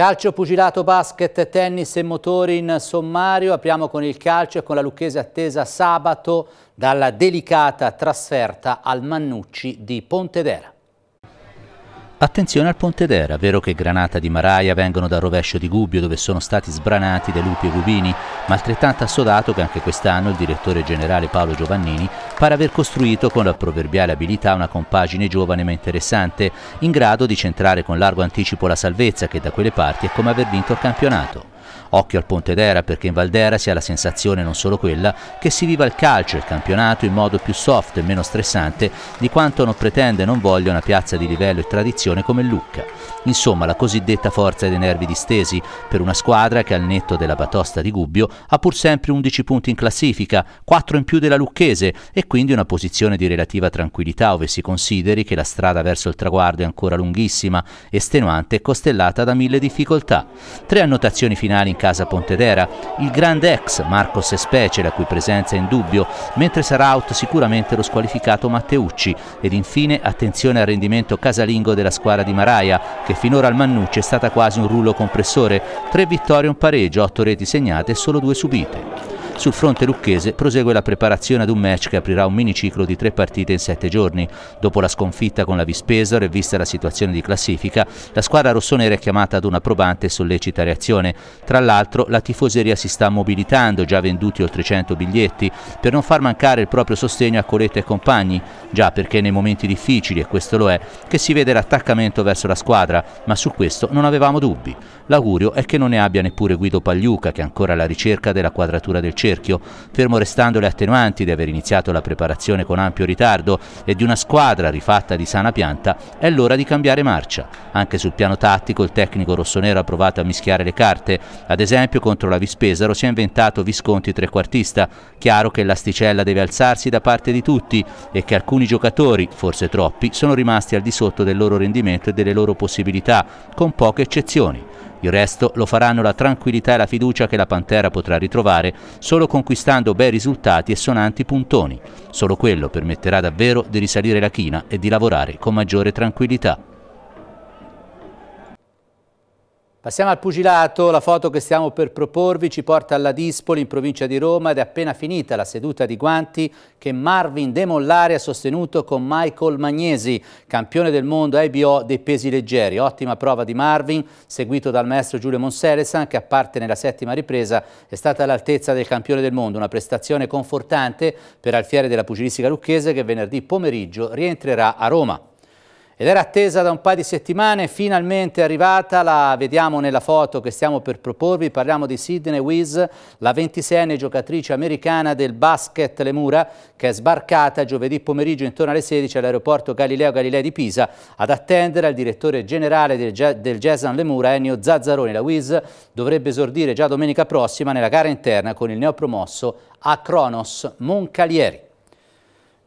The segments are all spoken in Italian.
Calcio, pugilato, basket, tennis e motori in sommario. Apriamo con il calcio e con la Lucchese attesa sabato dalla delicata trasferta al Mannucci di Pontedera. Attenzione al Ponte d'Era, vero che Granata di Maraia vengono dal rovescio di Gubbio dove sono stati sbranati dai Lupi e rubini, ma altrettanto assodato che anche quest'anno il direttore generale Paolo Giovannini pare aver costruito con la proverbiale abilità una compagine giovane ma interessante, in grado di centrare con largo anticipo la salvezza che da quelle parti è come aver vinto il campionato. Occhio al Pontedera perché in Valdera si ha la sensazione, non solo quella, che si viva il calcio e il campionato in modo più soft e meno stressante di quanto non pretende e non voglia una piazza di livello e tradizione come Lucca. Insomma, la cosiddetta forza dei nervi distesi per una squadra che al netto della batosta di Gubbio ha pur sempre 11 punti in classifica, 4 in più della Lucchese e quindi una posizione di relativa tranquillità ove si consideri che la strada verso il traguardo è ancora lunghissima, estenuante e costellata da mille difficoltà. Tre annotazioni finali in casa Pontedera, il grande ex Marcos Specie, la cui presenza è in dubbio, mentre sarà out sicuramente lo squalificato Matteucci ed infine attenzione al rendimento casalingo della squadra di Maraia, che finora al Mannucci è stata quasi un rullo compressore, tre vittorie e un pareggio, otto reti segnate e solo due subite. Sul fronte lucchese prosegue la preparazione ad un match che aprirà un miniciclo di tre partite in sette giorni. Dopo la sconfitta con la Vispesor e vista la situazione di classifica, la squadra rossonera è chiamata ad una probante e sollecita reazione. Tra l'altro la tifoseria si sta mobilitando, già venduti oltre 100 biglietti, per non far mancare il proprio sostegno a Coletta e compagni, già perché nei momenti difficili, e questo lo è, che si vede l'attaccamento verso la squadra, ma su questo non avevamo dubbi. L'augurio è che non ne abbia neppure Guido Pagliuca, che è ancora alla ricerca della quadratura del centro cerchio, fermo restando le attenuanti di aver iniziato la preparazione con ampio ritardo e di una squadra rifatta di sana pianta, è l'ora di cambiare marcia. Anche sul piano tattico il tecnico rossonero ha provato a mischiare le carte, ad esempio contro la Vispesaro si è inventato Visconti trequartista, chiaro che l'asticella deve alzarsi da parte di tutti e che alcuni giocatori, forse troppi, sono rimasti al di sotto del loro rendimento e delle loro possibilità, con poche eccezioni. Il resto lo faranno la tranquillità e la fiducia che la Pantera potrà ritrovare solo conquistando bei risultati e sonanti puntoni. Solo quello permetterà davvero di risalire la china e di lavorare con maggiore tranquillità. Passiamo al pugilato, la foto che stiamo per proporvi ci porta alla Dispoli in provincia di Roma ed è appena finita la seduta di guanti che Marvin De Mollari ha sostenuto con Michael Magnesi, campione del mondo IBO dei pesi leggeri. Ottima prova di Marvin, seguito dal maestro Giulio Monselesan che a parte nella settima ripresa è stata all'altezza del campione del mondo, una prestazione confortante per Alfiere della Pugilistica Lucchese che venerdì pomeriggio rientrerà a Roma ed era attesa da un paio di settimane, finalmente è arrivata, la vediamo nella foto che stiamo per proporvi, parliamo di Sidney Wiz, la 26enne giocatrice americana del basket Lemura, che è sbarcata giovedì pomeriggio intorno alle 16 all'aeroporto Galileo Galilei di Pisa ad attendere al direttore generale del, del Gesan Le Ennio Zazzaroni. La Wiz dovrebbe esordire già domenica prossima nella gara interna con il neopromosso a Moncalieri.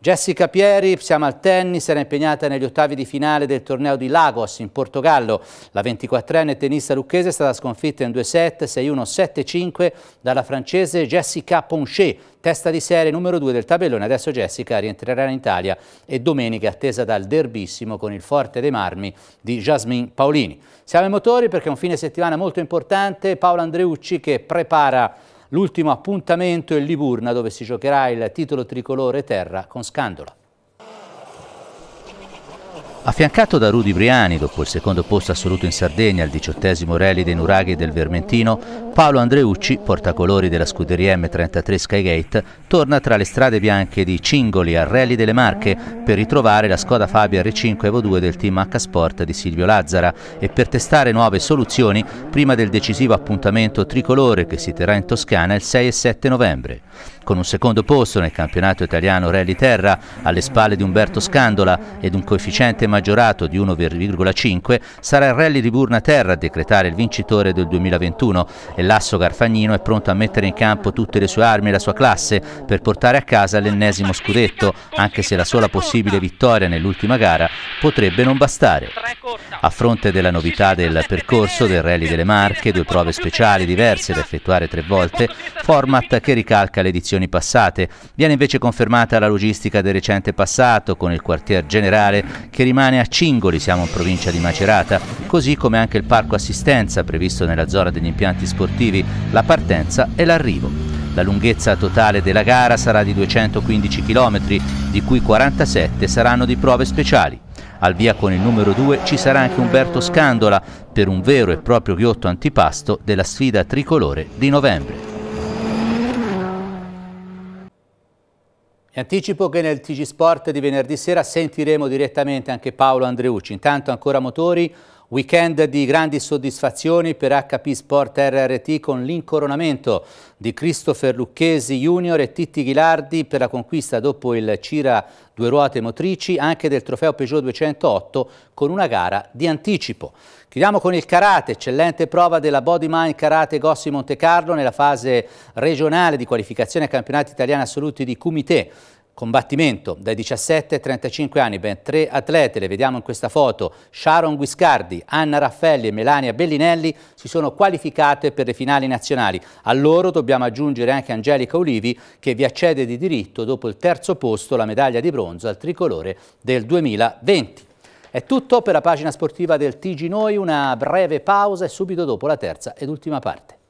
Jessica Pieri, siamo al tennis, era impegnata negli ottavi di finale del torneo di Lagos in Portogallo. La 24enne tennista lucchese è stata sconfitta in due set 6-1-7-5 dalla francese Jessica Ponchet, testa di serie numero 2 del tabellone. Adesso Jessica rientrerà in Italia e domenica attesa dal derbissimo con il Forte dei Marmi di Jasmine Paolini. Siamo ai motori perché è un fine settimana molto importante. Paolo Andreucci che prepara L'ultimo appuntamento è Liburna dove si giocherà il titolo tricolore terra con Scandola. Affiancato da Rudy Briani, dopo il secondo posto assoluto in Sardegna, il diciottesimo rally dei nuraghi del Vermentino, Paolo Andreucci, portacolori della scuderia M33 Skygate, torna tra le strade bianche di Cingoli al Rally delle Marche per ritrovare la Skoda Fabia R5 Evo 2 del team H Sport di Silvio Lazzara e per testare nuove soluzioni prima del decisivo appuntamento tricolore che si terrà in Toscana il 6 e 7 novembre. Con un secondo posto nel campionato italiano Rally Terra alle spalle di Umberto Scandola ed un coefficiente maggiorato di 1,5 sarà il Rally Riburna Terra a decretare il vincitore del 2021 e e Lasso Garfagnino è pronto a mettere in campo tutte le sue armi e la sua classe per portare a casa l'ennesimo scudetto, anche se la sola possibile vittoria nell'ultima gara potrebbe non bastare. A fronte della novità del percorso del Rally delle Marche, due prove speciali diverse da effettuare tre volte, format che ricalca le edizioni passate, viene invece confermata la logistica del recente passato con il quartier generale che rimane a Cingoli, siamo in provincia di Macerata, così come anche il parco assistenza previsto nella zona degli impianti sportivi motivi, la partenza e l'arrivo. La lunghezza totale della gara sarà di 215 km, di cui 47 saranno di prove speciali. Al via con il numero 2 ci sarà anche Umberto Scandola per un vero e proprio ghiotto antipasto della sfida tricolore di novembre. anticipo che nel TG Sport di venerdì sera sentiremo direttamente anche Paolo Andreucci. Intanto ancora motori, Weekend di grandi soddisfazioni per HP Sport RRT con l'incoronamento di Christopher Lucchesi Junior e Titti Ghilardi per la conquista dopo il Cira due ruote motrici anche del trofeo Peugeot 208 con una gara di anticipo. Chiudiamo con il karate, eccellente prova della Body Mind Karate Gossi Montecarlo nella fase regionale di qualificazione ai campionati italiani assoluti di Kumite combattimento dai 17 ai 35 anni, ben tre atlete, le vediamo in questa foto, Sharon Guiscardi, Anna Raffelli e Melania Bellinelli si sono qualificate per le finali nazionali. A loro dobbiamo aggiungere anche Angelica Olivi che vi accede di diritto dopo il terzo posto la medaglia di bronzo al tricolore del 2020. È tutto per la pagina sportiva del TG Noi, una breve pausa e subito dopo la terza ed ultima parte.